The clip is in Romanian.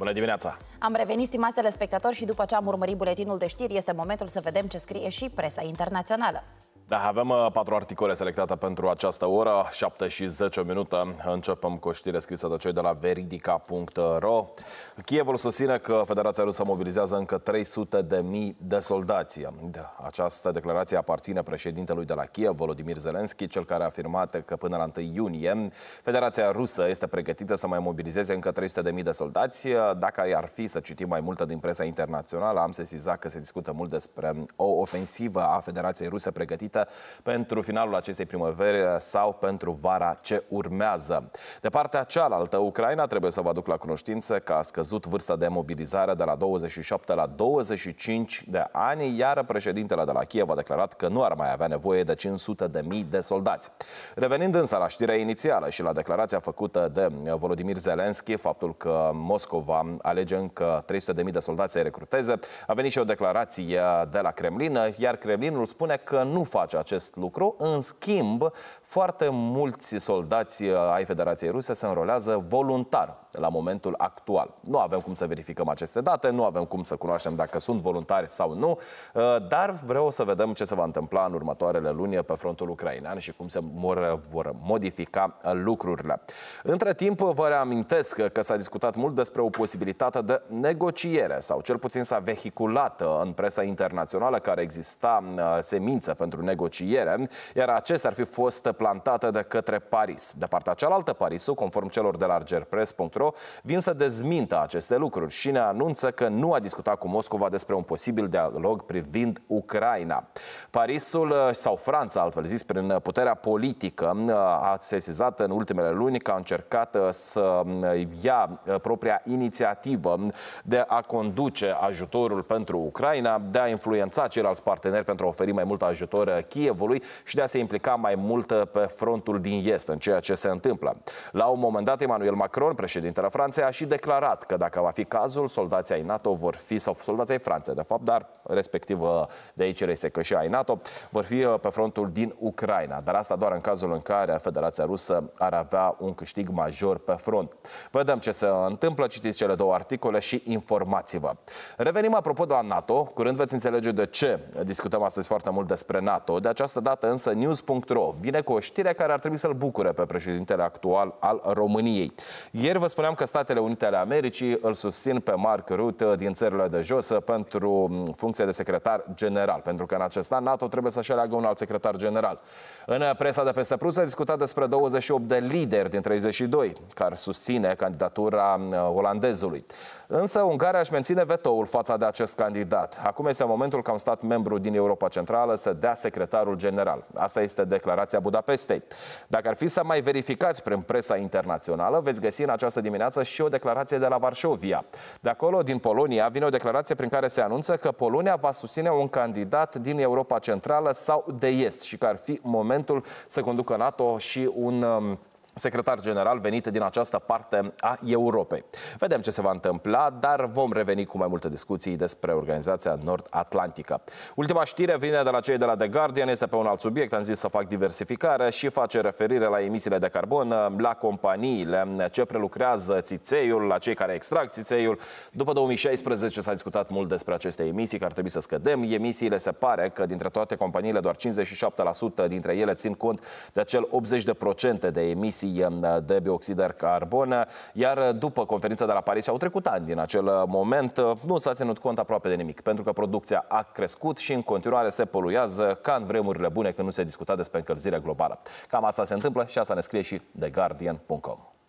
Bună dimineața! Am revenit, stimați telespectatori, și după ce am urmărit buletinul de știri, este momentul să vedem ce scrie și presa internațională. Da, avem uh, patru articole selectate pentru această oră, 7 și 10 minute. Începem cu o știre scrisă de cei de la veridica.ro. Chievul susține că Federația Rusă mobilizează încă 300 de mii de soldați. Da, această declarație aparține președintelui de la Kiev, Volodymyr Zelensky, cel care a afirmat că până la 1 iunie Federația Rusă este pregătită să mai mobilizeze încă 300 de mii de soldați. Dacă ar fi să citim mai multă din presa internațională, am sesizat că se discută mult despre o ofensivă a Federației Ruse pregătită pregătită pentru finalul acestei primăveri eh, sau pentru vara ce urmează. De partea cealaltă, Ucraina trebuie să vă aduc la cunoștință că a scăzut vârsta de mobilizare de la 27 la 25 de ani, iar președintele de la Kiev a declarat că nu ar mai avea nevoie de 500 de mii de soldați. Revenind însă la știrea inițială și la declarația făcută de eh, Volodymyr Zelensky, faptul că Moscova alege încă 300 de mii de soldați să recruteze, a venit și o declarație de la Kremlin, iar Kremlinul spune că nu face face acest lucru. În schimb, foarte mulți soldați uh, ai Federației Ruse se înrolează voluntar la momentul actual. Nu avem cum să verificăm aceste date, nu avem cum să cunoaștem dacă sunt voluntari sau nu, uh, dar vreau să vedem ce se va întâmpla în următoarele luni pe frontul ucrainean și cum se vor, modifica uh, lucrurile. Între timp, vă reamintesc că s-a discutat mult despre o posibilitate de negociere sau cel puțin s-a vehiculat în presa internațională care exista semință pentru negociere negociere, iar acestea ar fi fost plantate de către Paris. De partea cealaltă, Parisul, conform celor de la argerpress.ro, vin să dezmintă aceste lucruri și ne anunță că nu a discutat cu Moscova despre un posibil dialog privind Ucraina. Parisul eh, sau Franța, altfel zis, prin puterea politică, eh, a sesizat în ultimele luni că a încercat eh, să ia propria inițiativă de a conduce ajutorul pentru Ucraina, de a influența ceilalți parteneri pentru a oferi mai mult ajutor Kievului și de a se implica mai mult uh, pe frontul din est în ceea ce se întâmplă. La un moment dat, Emmanuel Macron, președintele Franței, a și declarat că dacă va fi cazul, soldații ai NATO vor fi, sau soldații ai Franței, de fapt, dar respectiv uh, de aici se că și ai NATO, vor fi uh, pe frontul din Ucraina, dar asta doar în cazul în care Federația Rusă ar avea un câștig major pe front. Vedem ce se întâmplă, citiți cele două articole și informați-vă. Revenim apropo de la NATO, curând veți înțelege de ce discutăm astăzi foarte mult despre NATO. NATO. De această dată însă news.ro vine cu o știre care ar trebui să-l bucure pe președintele actual al României. Ieri vă spuneam că Statele Unite ale Americii îl susțin pe Mark Rutte din țările de jos uh, pentru mm, funcție de secretar general, pentru că în acest an NATO trebuie să-și aleagă un alt secretar general. În presa de peste Prus a discutat despre 28 de lideri din 32 care susține candidatura uh, olandezului. Însă Ungaria își menține vetoul fața de acest candidat. Acum este momentul ca un stat membru din Europa Centrală să dea secretar secretarul general. Asta este declarația Budapestei. Dacă ar fi să mai verificați prin presa internațională, veți găsi în această dimineață și o declarație de la Varșovia. De acolo, din Polonia, vine o declarație prin care se anunță că Polonia va susține un candidat din Europa Centrală sau de Est și că ar fi momentul să conducă NATO și un um, secretar general venit din această parte a Europei. Vedem ce se va întâmpla, dar vom reveni cu mai multe discuții despre organizația Nord-Atlantică. Ultima știre vine de la cei de la The Guardian, este pe un alt subiect, am zis să fac diversificare și face referire la emisiile de carbon, la companiile ce prelucrează țițeiul, la cei care extrag țițeiul. După 2016 s-a discutat mult despre aceste emisii, că ar trebui să scădem. Emisiile se pare că dintre toate companiile doar 57% dintre ele țin cont de acel 80% de emisii emisii um, de bioxid de carbon, iar după conferința de la Paris au trecut ani din acel moment, nu s-a ținut cont aproape de nimic, pentru că producția a crescut și în continuare se poluează ca în vremurile bune când nu se discuta despre încălzirea globală. Cam asta se întâmplă și asta ne scrie și de Guardian.com.